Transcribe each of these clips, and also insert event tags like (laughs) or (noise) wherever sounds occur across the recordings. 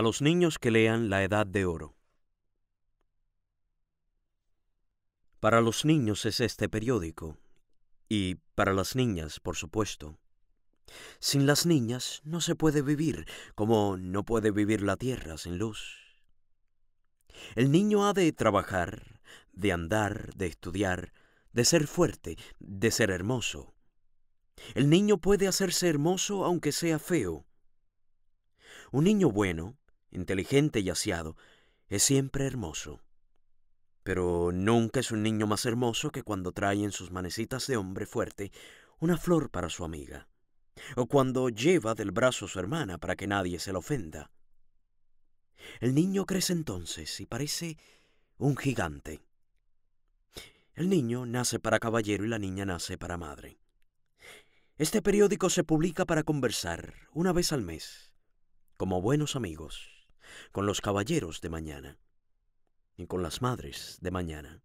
A los niños que lean La Edad de Oro. Para los niños es este periódico, y para las niñas, por supuesto. Sin las niñas no se puede vivir, como no puede vivir la tierra sin luz. El niño ha de trabajar, de andar, de estudiar, de ser fuerte, de ser hermoso. El niño puede hacerse hermoso aunque sea feo. Un niño bueno inteligente y aseado, es siempre hermoso. Pero nunca es un niño más hermoso que cuando trae en sus manecitas de hombre fuerte una flor para su amiga, o cuando lleva del brazo a su hermana para que nadie se la ofenda. El niño crece entonces y parece un gigante. El niño nace para caballero y la niña nace para madre. Este periódico se publica para conversar una vez al mes, como buenos amigos con los caballeros de mañana y con las madres de mañana,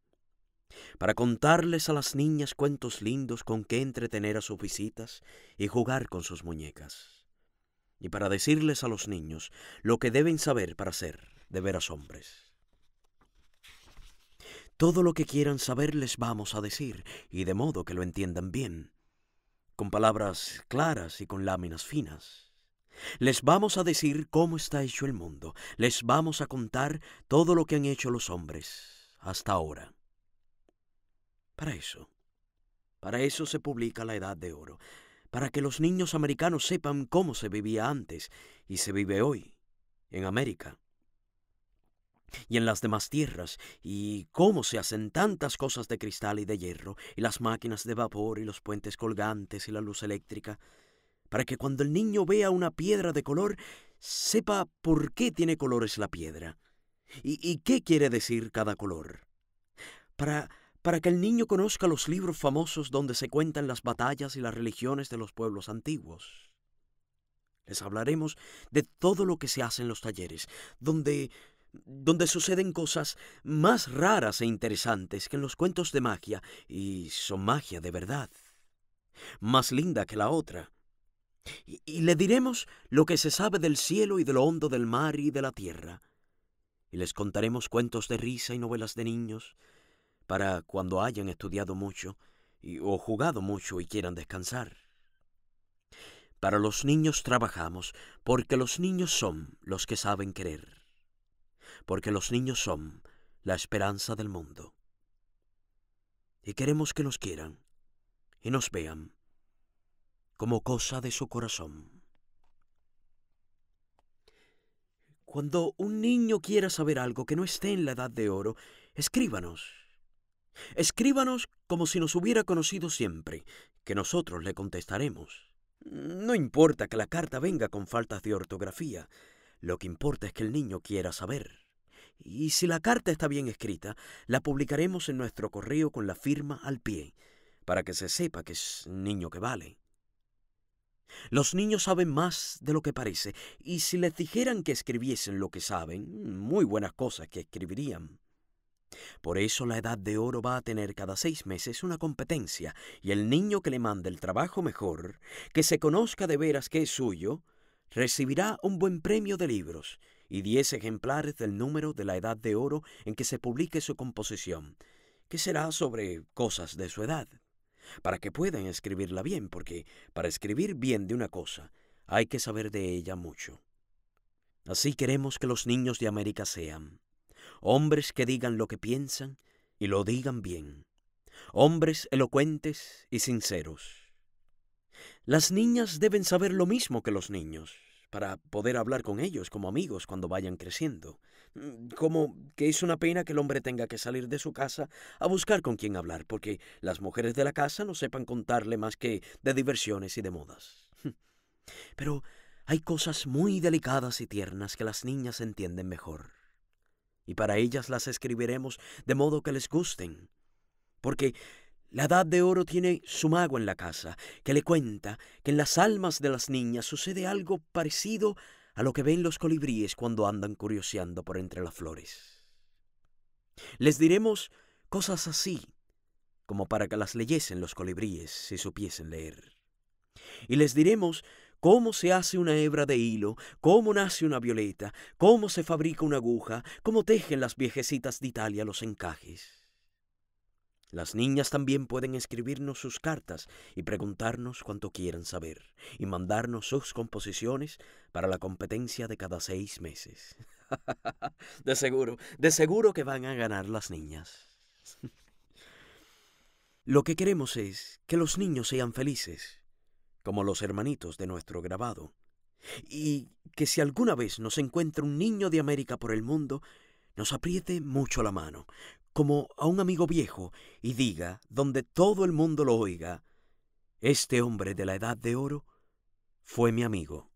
para contarles a las niñas cuentos lindos con que entretener a sus visitas y jugar con sus muñecas, y para decirles a los niños lo que deben saber para ser de veras hombres. Todo lo que quieran saber les vamos a decir, y de modo que lo entiendan bien, con palabras claras y con láminas finas les vamos a decir cómo está hecho el mundo, les vamos a contar todo lo que han hecho los hombres hasta ahora. Para eso, para eso se publica la Edad de Oro, para que los niños americanos sepan cómo se vivía antes y se vive hoy en América y en las demás tierras, y cómo se hacen tantas cosas de cristal y de hierro, y las máquinas de vapor, y los puentes colgantes, y la luz eléctrica, para que cuando el niño vea una piedra de color, sepa por qué tiene colores la piedra y, qué quiere decir cada color. Para, para que el niño conozca los libros famosos donde se cuentan las batallas y las religiones de los pueblos antiguos. Les hablaremos de todo lo que se hace en los talleres, donde donde suceden cosas más raras e interesantes que en los cuentos de magia, y son magia de verdad, más linda que la otra, y, le diremos lo que se sabe del cielo y de lo hondo del mar y de la tierra, y les contaremos cuentos de risa y novelas de niños, para cuando hayan estudiado mucho y, o jugado mucho y quieran descansar. Para los niños trabajamos, porque los niños son los que saben querer, porque los niños son la esperanza del mundo. Y queremos que nos quieran y nos vean como cosa de su corazón. Cuando un niño quiera saber algo que no esté en la edad de oro, escríbanos. Escríbanos como si nos hubiera conocido siempre, que nosotros le contestaremos. No importa que la carta venga con faltas de ortografía, lo que importa es que el niño quiera saber. Y si la carta está bien escrita, la publicaremos en nuestro correo con la firma al pie, para que se sepa que es niño que vale. Los niños saben más de lo que parece, y si les dijeran que escribiesen lo que saben, muy buenas cosas que escribirían. Por eso la edad de oro va a tener cada seis meses una competencia, y el niño que le mande el trabajo mejor, que se conozca de veras que es suyo, recibirá un buen premio de libros y diez ejemplares del número de la edad de oro en que se publique su composición, que será sobre cosas de su edad para que puedan escribirla bien, porque para escribir bien de una cosa hay que saber de ella mucho. Así queremos que los niños de América sean hombres que digan lo que piensan y lo digan bien, hombres elocuentes y sinceros. Las niñas deben saber lo mismo que los niños para poder hablar con ellos como amigos cuando vayan creciendo. Mm, como que es una pena que el hombre tenga que salir de su casa a buscar con quién hablar, porque las mujeres de la casa no sepan contarle más que de diversiones y de modas. (laughs) Pero hay cosas muy delicadas y tiernas que las niñas entienden mejor. Y para ellas las escribiremos de modo que les gusten. Porque la edad de oro tiene su mago en la casa, que le cuenta que en las almas de las niñas sucede algo parecido a lo que ven los colibríes cuando andan curioseando por entre las flores. Les diremos cosas así, como para que las leyesen los colibríes si supiesen leer. Y les diremos cómo se hace una hebra de hilo, cómo nace una violeta, cómo se fabrica una aguja, cómo tejen las viejecitas de Italia los encajes. Las niñas también pueden escribirnos sus cartas y preguntarnos cuanto quieran saber y mandarnos sus composiciones para la competencia de cada seis meses. (laughs) de seguro, de seguro que van a ganar las niñas. (laughs) Lo que queremos es que los niños sean felices, como los hermanitos de nuestro grabado, y que si alguna vez nos encuentra un niño de América por el mundo, nos apriete mucho la mano, como a un amigo viejo y diga, donde todo el mundo lo oiga, este hombre de la edad de oro fue mi amigo,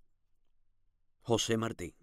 José Martín.